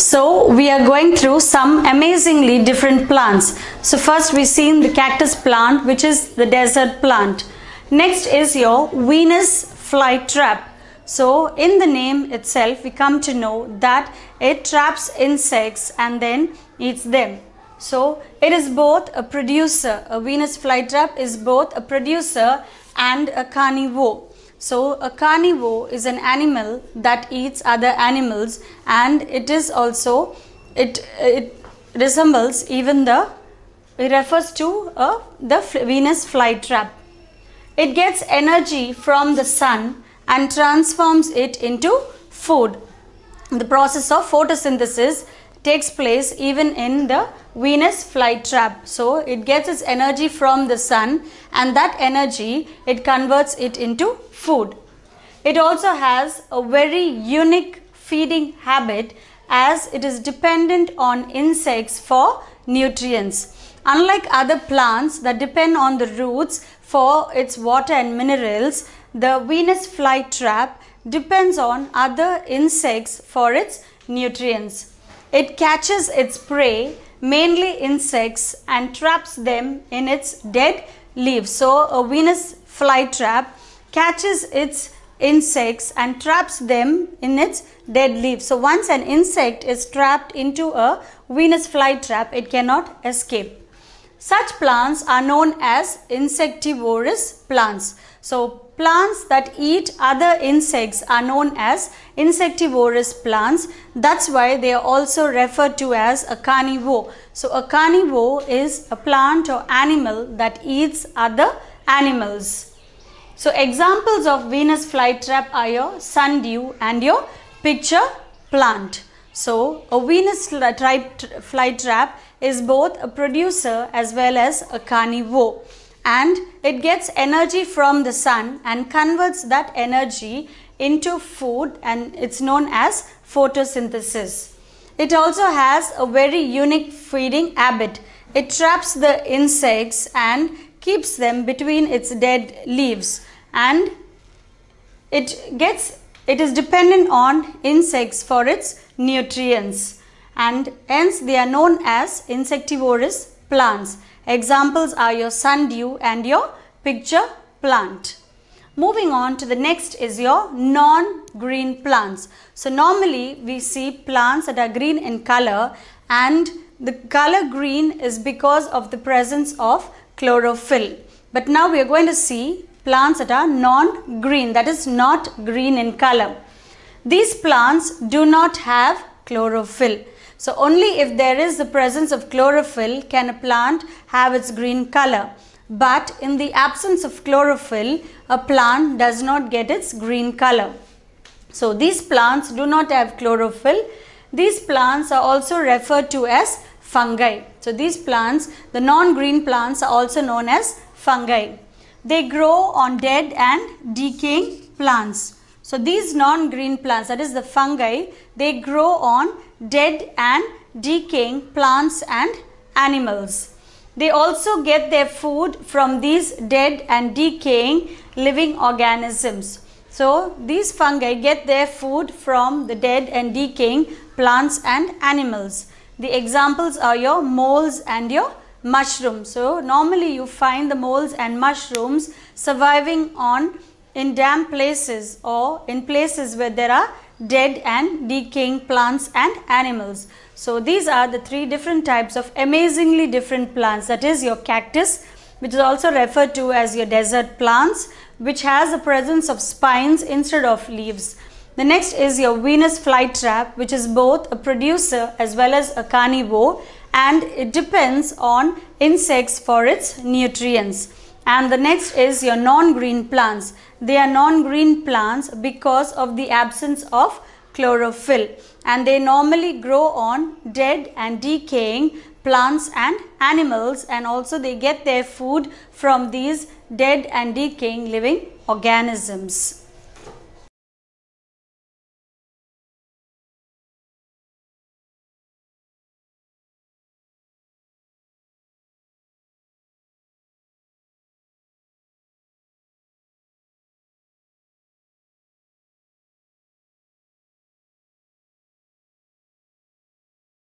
So we are going through some amazingly different plants. So first we seen the cactus plant which is the desert plant. Next is your Venus flytrap. So in the name itself we come to know that it traps insects and then eats them. So it is both a producer, a Venus flytrap is both a producer and a carnivore. So a carnivore is an animal that eats other animals and it is also, it, it resembles even the, it refers to uh, the Venus flytrap. It gets energy from the sun and transforms it into food. The process of photosynthesis takes place even in the Venus flytrap. So it gets its energy from the sun and that energy it converts it into food. It also has a very unique feeding habit as it is dependent on insects for nutrients. Unlike other plants that depend on the roots for its water and minerals, the Venus flytrap depends on other insects for its nutrients. It catches its prey, mainly insects, and traps them in its dead leaves. So, a Venus flytrap catches its insects and traps them in its dead leaves. So, once an insect is trapped into a Venus flytrap, it cannot escape. Such plants are known as insectivorous plants. So, Plants that eat other insects are known as insectivorous plants. That's why they are also referred to as a carnivore. So a carnivore is a plant or animal that eats other animals. So examples of Venus flytrap are your sundew and your picture plant. So a Venus flytrap is both a producer as well as a carnivore and it gets energy from the sun and converts that energy into food and it's known as photosynthesis. It also has a very unique feeding habit. It traps the insects and keeps them between its dead leaves and it gets it is dependent on insects for its nutrients and hence they are known as insectivorous plants. Examples are your sundew and your picture plant. Moving on to the next is your non-green plants. So normally we see plants that are green in color and the color green is because of the presence of chlorophyll. But now we are going to see plants that are non-green, that is not green in color. These plants do not have chlorophyll. So only if there is the presence of chlorophyll can a plant have its green color. But in the absence of chlorophyll, a plant does not get its green color. So these plants do not have chlorophyll. These plants are also referred to as fungi. So these plants, the non-green plants are also known as fungi. They grow on dead and decaying plants. So these non-green plants, that is the fungi, they grow on dead and decaying plants and animals. They also get their food from these dead and decaying living organisms. So these fungi get their food from the dead and decaying plants and animals. The examples are your moles and your mushrooms. So normally you find the moles and mushrooms surviving on in damp places or in places where there are dead and decaying plants and animals. So these are the three different types of amazingly different plants that is your cactus which is also referred to as your desert plants which has the presence of spines instead of leaves. The next is your Venus flytrap which is both a producer as well as a carnivore and it depends on insects for its nutrients and the next is your non-green plants. They are non-green plants because of the absence of chlorophyll and they normally grow on dead and decaying plants and animals and also they get their food from these dead and decaying living organisms.